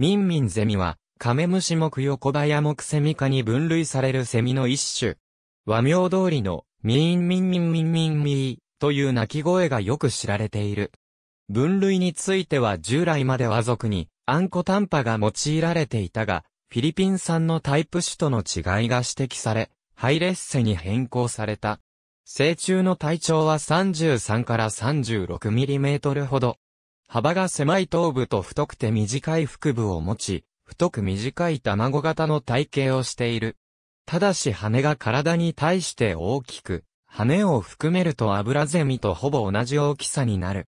ミンミンゼミは、カメムシ目横ばや目セミ科に分類されるセミの一種。和名通りの、ミーンミンミンミンミンミーという鳴き声がよく知られている。分類については従来までは族に、アンコタンパが用いられていたが、フィリピン産のタイプ種との違いが指摘され、ハイレッセに変更された。成虫の体長は33から3 6トルほど、幅が狭い頭部と太くて短い腹部を持ち、太く短い卵型の体型をしている。ただし羽が体に対して大きく、羽を含めるとアブラゼミとほぼ同じ大きさになる。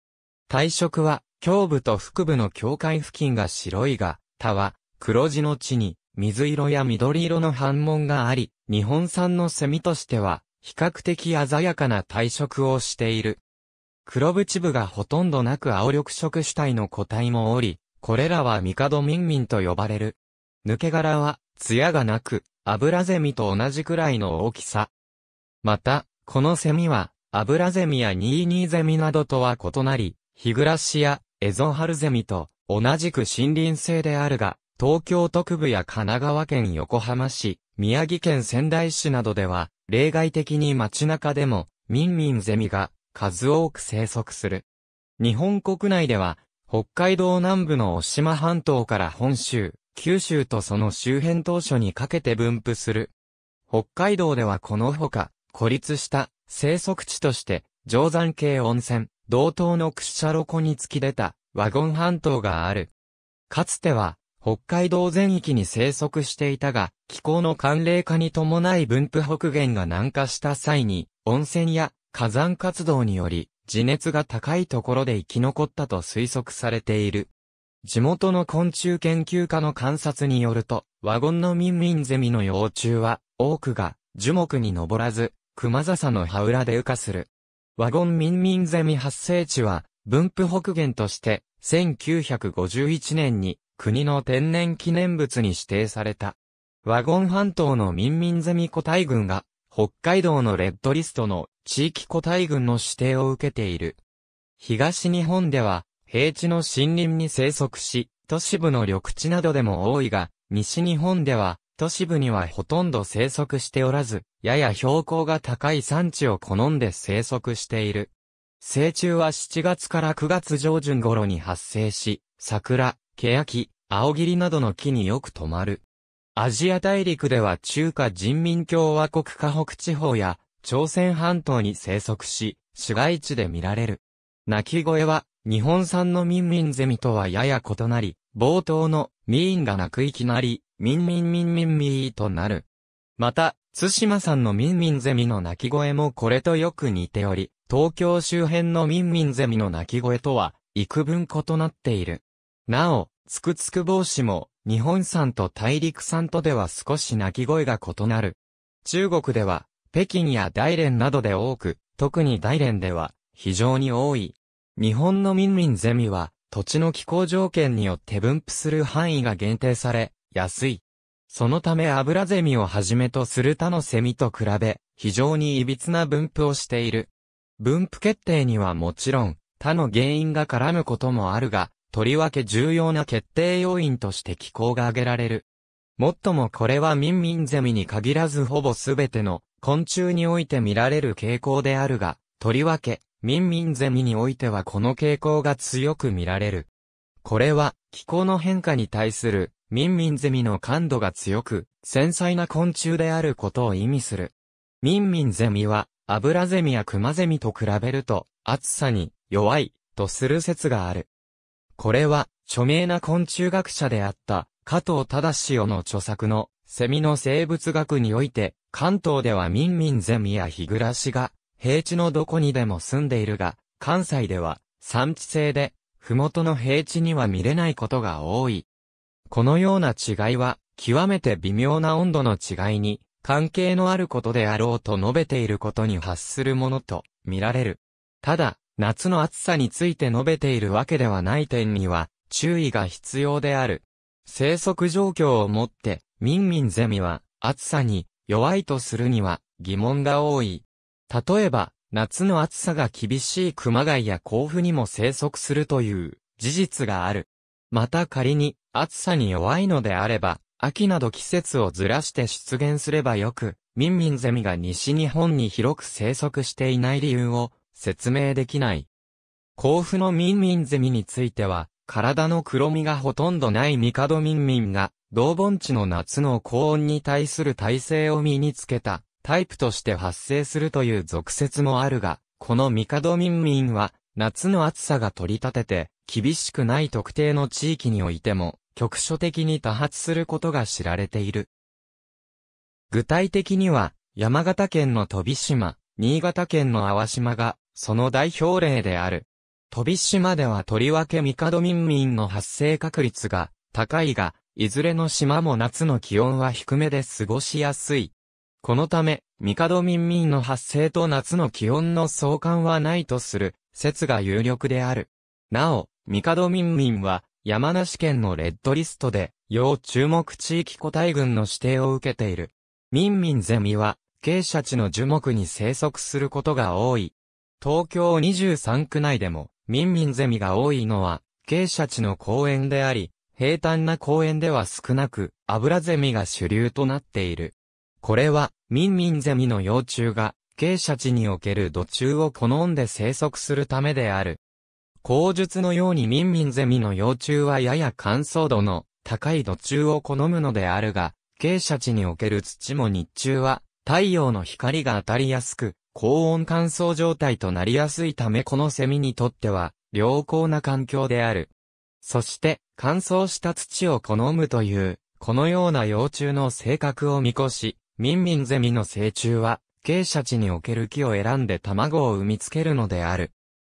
体色は、胸部と腹部の境界付近が白いが、他は、黒地の地に、水色や緑色の反紋があり、日本産のセミとしては、比較的鮮やかな体色をしている。黒縁部がほとんどなく青緑色主体の個体もおり、これらはミカドミンミンと呼ばれる。抜け殻は、艶がなく、油ゼミと同じくらいの大きさ。また、このセミは、油ゼミやニーニーゼミなどとは異なり、ヒグラシやエゾンハルゼミと同じく森林性であるが、東京特部や神奈川県横浜市、宮城県仙台市などでは、例外的に街中でも、ミンミンゼミが数多く生息する。日本国内では、北海道南部の渡島半島から本州、九州とその周辺当初にかけて分布する。北海道ではこのほか、孤立した生息地として、定山系温泉、道東の屈斜路湖に突き出たワゴン半島がある。かつては、北海道全域に生息していたが、気候の寒冷化に伴い分布北限が南下した際に、温泉や火山活動により、地熱が高いところで生き残ったと推測されている。地元の昆虫研究家の観察によると、ワゴンのミンミンゼミの幼虫は、多くが樹木に登らず、熊笹の葉裏で羽化する。ワゴンミンミンゼミ発生地は、分布北限として、1951年に国の天然記念物に指定された。ワゴン半島のミンミンゼミ個体群が北海道のレッドリストの地域個体群の指定を受けている。東日本では、平地の森林に生息し、都市部の緑地などでも多いが、西日本では、都市部にはほとんど生息しておらず、やや標高が高い産地を好んで生息している。成虫は7月から9月上旬頃に発生し、桜、欅、青霧などの木によく止まる。アジア大陸では中華人民共和国河北地方や朝鮮半島に生息し、市街地で見られる。鳴き声は日本産のミンミンゼミとはやや異なり、冒頭のミーンが鳴くいきなり、ミンミンミンミンミーとなる。また、津島さんのミンミンゼミの鳴き声もこれとよく似ており、東京周辺のミンミンゼミの鳴き声とは、幾分異なっている。なお、つくつく帽子も、日本産と大陸産とでは少し鳴き声が異なる。中国では、北京や大連などで多く、特に大連では、非常に多い。日本の民民ゼミは、土地の気候条件によって分布する範囲が限定され、安い。そのため油ゼミをはじめとする他のセミと比べ、非常に歪な分布をしている。分布決定にはもちろん、他の原因が絡むこともあるが、とりわけ重要な決定要因として機構が挙げられる。もっともこれは民民ゼミに限らずほぼすべての昆虫において見られる傾向であるが、とりわけ民民ゼミにおいてはこの傾向が強く見られる。これは気候の変化に対する民民ゼミの感度が強く、繊細な昆虫であることを意味する。民民ゼミはアブラゼミやクマゼミと比べると暑さに弱いとする説がある。これは、著名な昆虫学者であった、加藤忠雄の著作の、セミの生物学において、関東ではミンミンゼミや日暮らしが、平地のどこにでも住んでいるが、関西では、産地性で、麓の平地には見れないことが多い。このような違いは、極めて微妙な温度の違いに、関係のあることであろうと述べていることに発するものと、見られる。ただ、夏の暑さについて述べているわけではない点には、注意が必要である。生息状況をもって、ミンミンゼミは、暑さに弱いとするには疑問が多い。例えば、夏の暑さが厳しい熊谷や甲府にも生息するという事実がある。また仮に暑さに弱いのであれば、秋など季節をずらして出現すればよく、ミンミンゼミが西日本に広く生息していない理由を説明できない。甲府のミンミンゼミについては、体の黒みがほとんどないミカドミンミンが、同盆地の夏の高温に対する耐性を身につけた、タイプとして発生するという俗説もあるが、このミカドミンミンは、夏の暑さが取り立てて、厳しくない特定の地域においても、局所的に多発することが知られている。具体的には、山形県の飛島、新潟県の淡島がその代表例である。飛島ではとりわけミカド民民の発生確率が高いが、いずれの島も夏の気温は低めで過ごしやすい。このため、ミカド民民の発生と夏の気温の相関はないとする説が有力である。なお、ミカド民民は山梨県のレッドリストで要注目地域個体群の指定を受けている。民民ゼミは、傾斜地の樹木に生息することが多い。東京23区内でも、民民ゼミが多いのは、傾斜地の公園であり、平坦な公園では少なく、油ゼミが主流となっている。これは、民民ゼミの幼虫が、傾斜地における土中を好んで生息するためである。口述のように民民ゼミの幼虫はやや乾燥度の高い土中を好むのであるが、傾斜地における土も日中は太陽の光が当たりやすく、高温乾燥状態となりやすいためこのセミにとっては良好な環境である。そして乾燥した土を好むという、このような幼虫の性格を見越し、ミンミンゼミの成虫は、傾斜地における木を選んで卵を産みつけるのである。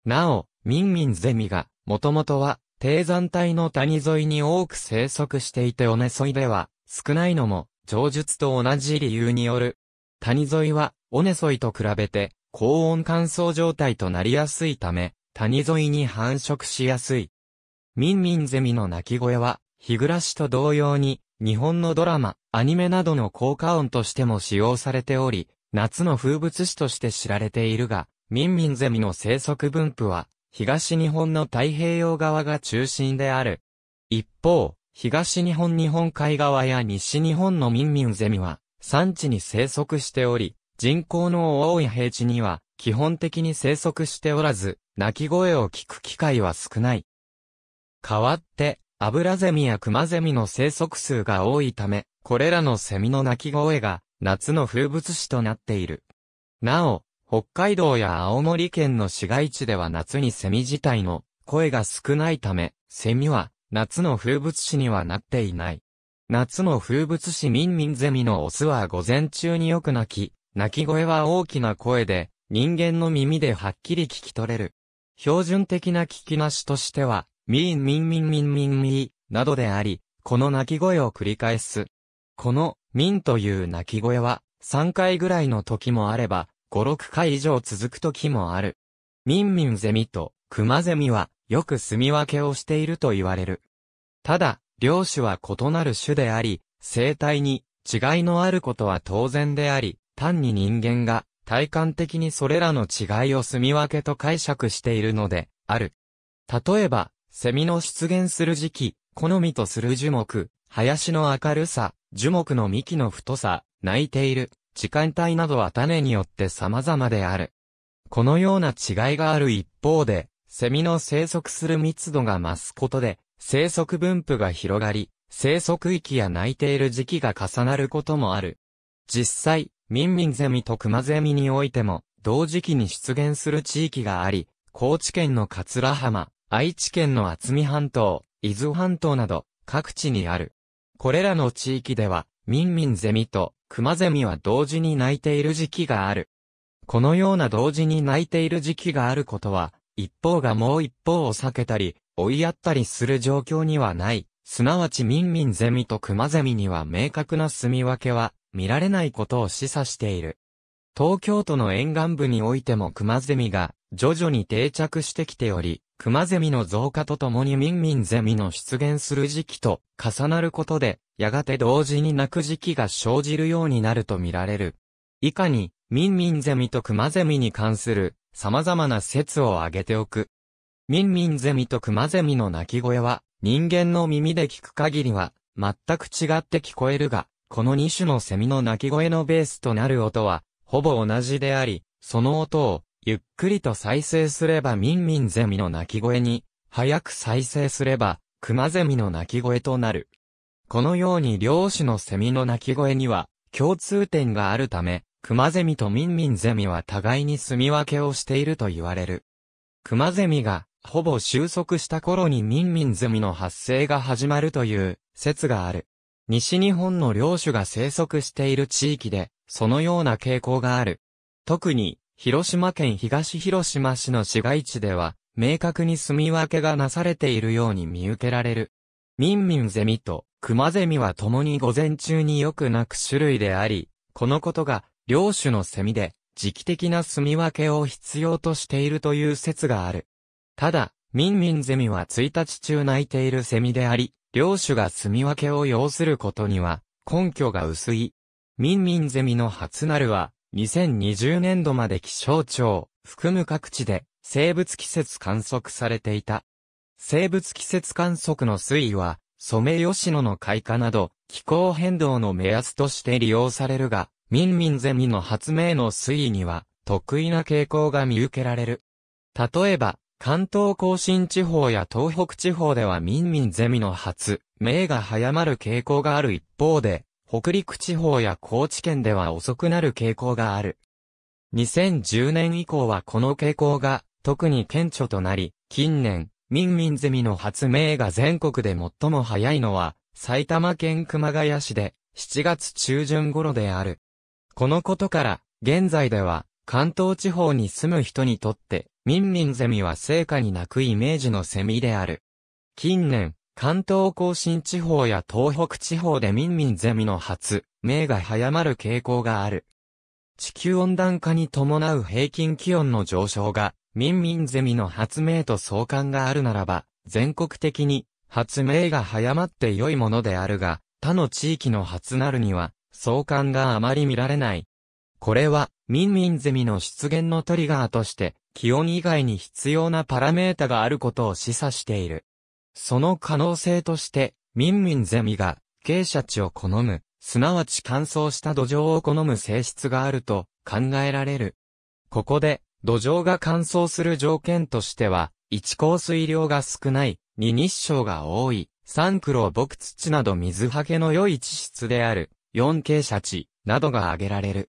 なお、ミンミンゼミが、もともとは、低山帯の谷沿いに多く生息していておネソいでは、少ないのも、上述と同じ理由による谷沿いは、尾根沿いと比べて、高温乾燥状態となりやすいため、谷沿いに繁殖しやすい。ミンミンゼミの鳴き声は、日暮らしと同様に、日本のドラマ、アニメなどの効果音としても使用されており、夏の風物詩として知られているが、ミンミンゼミの生息分布は、東日本の太平洋側が中心である。一方、東日本日本海側や西日本のミンミンゼミは、山地に生息しており、人口の多い平地には基本的に生息しておらず、鳴き声を聞く機会は少ない。代わって、アブラゼミやクマゼミの生息数が多いため、これらのセミの鳴き声が夏の風物詩となっている。なお、北海道や青森県の市街地では夏にセミ自体の声が少ないため、セミは夏の風物詩にはなっていない。夏の風物詩ミンミンゼミのオスは午前中によく鳴き、鳴き声は大きな声で、人間の耳ではっきり聞き取れる。標準的な聞きなしとしては、ミーンミンミンミンミンミー、などであり、この鳴き声を繰り返す。この、ミンという鳴き声は、3回ぐらいの時もあれば、5、6回以上続く時もある。ミンミンゼミとクマゼミは、よく住み分けをしていると言われる。ただ、両種は異なる種であり、生態に違いのあることは当然であり、単に人間が体感的にそれらの違いを住み分けと解釈しているので、ある。例えば、セミの出現する時期、好みとする樹木、林の明るさ、樹木の幹の太さ、泣いている、時間帯などは種によって様々である。このような違いがある一方で、セミの生息する密度が増すことで、生息分布が広がり、生息域や泣いている時期が重なることもある。実際、ミンミンゼミとクマゼミにおいても、同時期に出現する地域があり、高知県の桂浜、愛知県の厚見半島、伊豆半島など、各地にある。これらの地域では、ミンミンゼミとクマゼミは同時に鳴いている時期がある。このような同時に鳴いている時期があることは、一方がもう一方を避けたり、追いやったりする状況にはない、すなわちミンミンゼミとクマゼミには明確な住み分けは見られないことを示唆している。東京都の沿岸部においてもクマゼミが徐々に定着してきており、クマゼミの増加とともにミンミンゼミの出現する時期と重なることで、やがて同時に泣く時期が生じるようになるとみられる。以下に、ミンミンゼミとクマゼミに関する様々な説を挙げておく。ミンミンゼミとクマゼミの鳴き声は、人間の耳で聞く限りは、全く違って聞こえるが、この2種のセミの鳴き声のベースとなる音は、ほぼ同じであり、その音を、ゆっくりと再生すればミンミンゼミの鳴き声に、早く再生すれば、クマゼミの鳴き声となる。このように両種のセミの鳴き声には、共通点があるため、クマゼミとミンミンゼミは互いに住み分けをしていると言われる。クマゼミがほぼ収束した頃に民民ゼミの発生が始まるという説がある。西日本の領主が生息している地域で、そのような傾向がある。特に、広島県東広島市の市街地では、明確に住み分けがなされているように見受けられる。民民ゼミと熊ゼミは共に午前中によく鳴く種類であり、このことが、領主のセミで、時期的な住み分けを必要としているという説がある。ただ、ミンミンゼミは1日中鳴いているセミであり、両種が住み分けを要することには根拠が薄い。ミンミンゼミの初なるは、2020年度まで気象庁、含む各地で生物季節観測されていた。生物季節観測の推移は、ソメヨシノの開花など、気候変動の目安として利用されるが、ミンミンゼミの発明の推移には、得意な傾向が見受けられる。例えば、関東甲信地方や東北地方では民民ゼミの発、明が早まる傾向がある一方で、北陸地方や高知県では遅くなる傾向がある。2010年以降はこの傾向が特に顕著となり、近年、民民ゼミの発明が全国で最も早いのは、埼玉県熊谷市で7月中旬頃である。このことから、現在では、関東地方に住む人にとって、ミンミンゼミは成果に泣くイメージのセミである。近年、関東甲信地方や東北地方でミンミンゼミの発、明が早まる傾向がある。地球温暖化に伴う平均気温の上昇が、ミンミンゼミの発明と相関があるならば、全国的に発明が早まって良いものであるが、他の地域の発なるには、相関があまり見られない。これは、ミンミンゼミの出現のトリガーとして、気温以外に必要なパラメータがあることを示唆している。その可能性として、ミンミンゼミが、傾斜地を好む、すなわち乾燥した土壌を好む性質があると考えられる。ここで、土壌が乾燥する条件としては、一降水量が少ない、二日照が多い、三黒木土など水はけの良い地質である、四傾斜地などが挙げられる。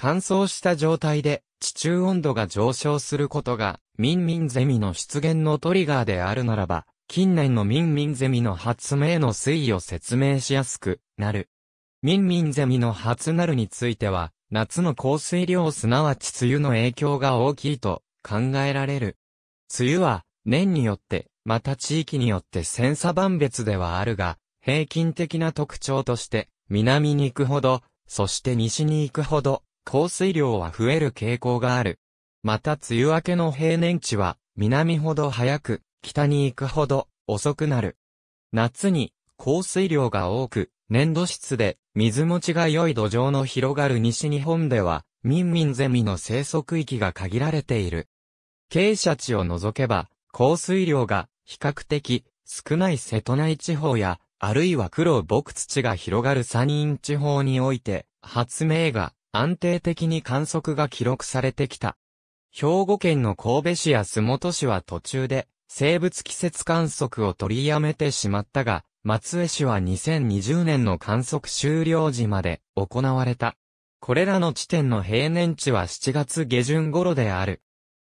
乾燥した状態で地中温度が上昇することが、ミンミンゼミの出現のトリガーであるならば、近年のミンミンゼミの発明の推移を説明しやすくなる。ミンミンゼミの初なるについては、夏の降水量すなわち梅雨の影響が大きいと考えられる。梅雨は年によって、また地域によって千差万別ではあるが、平均的な特徴として、南に行くほど、そして西に行くほど、降水量は増える傾向がある。また梅雨明けの平年値は、南ほど早く、北に行くほど遅くなる。夏に降水量が多く、粘土質で水持ちが良い土壌の広がる西日本では、ミンミンゼミの生息域が限られている。傾斜地を除けば、降水量が比較的少ない瀬戸内地方や、あるいは黒牧土が広がる山陰地方において、発明が安定的に観測が記録されてきた。兵庫県の神戸市や洲本市は途中で生物季節観測を取りやめてしまったが、松江市は2020年の観測終了時まで行われた。これらの地点の平年値は7月下旬頃である。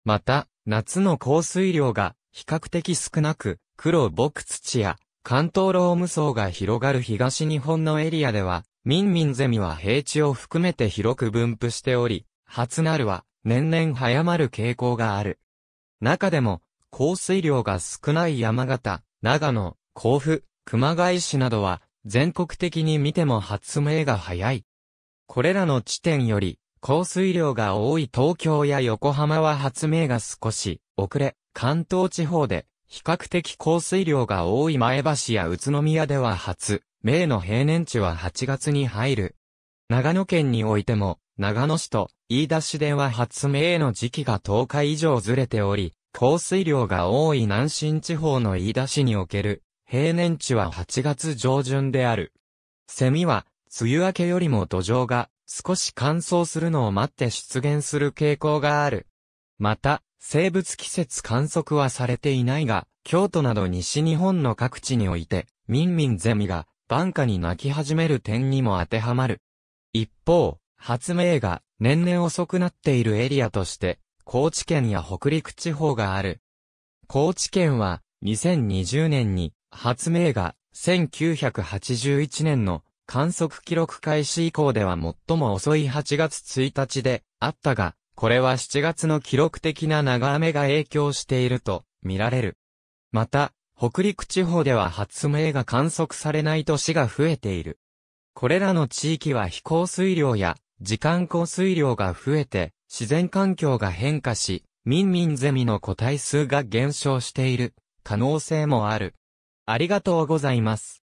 また、夏の降水量が比較的少なく、黒牧土や関東ローム層が広がる東日本のエリアでは、民民ゼミは平地を含めて広く分布しており、初なるは年々早まる傾向がある。中でも、降水量が少ない山形、長野、甲府、熊谷市などは、全国的に見ても発明が早い。これらの地点より、降水量が多い東京や横浜は発明が少し遅れ、関東地方で比較的降水量が多い前橋や宇都宮では初明の平年値は8月に入る。長野県においても、長野市と飯田市では初明の時期が10日以上ずれており、降水量が多い南新地方の飯田市における平年値は8月上旬である。セミは、梅雨明けよりも土壌が少し乾燥するのを待って出現する傾向がある。また、生物季節観測はされていないが、京都など西日本の各地において、ミンミンゼミが晩夏に泣き始める点にも当てはまる。一方、発明が年々遅くなっているエリアとして、高知県や北陸地方がある。高知県は、2020年に、発明が1981年の観測記録開始以降では最も遅い8月1日であったが、これは7月の記録的な長雨が影響していると見られる。また、北陸地方では発明が観測されない都市が増えている。これらの地域は飛行水量や時間降水量が増えて自然環境が変化し、民民ゼミの個体数が減少している可能性もある。ありがとうございます。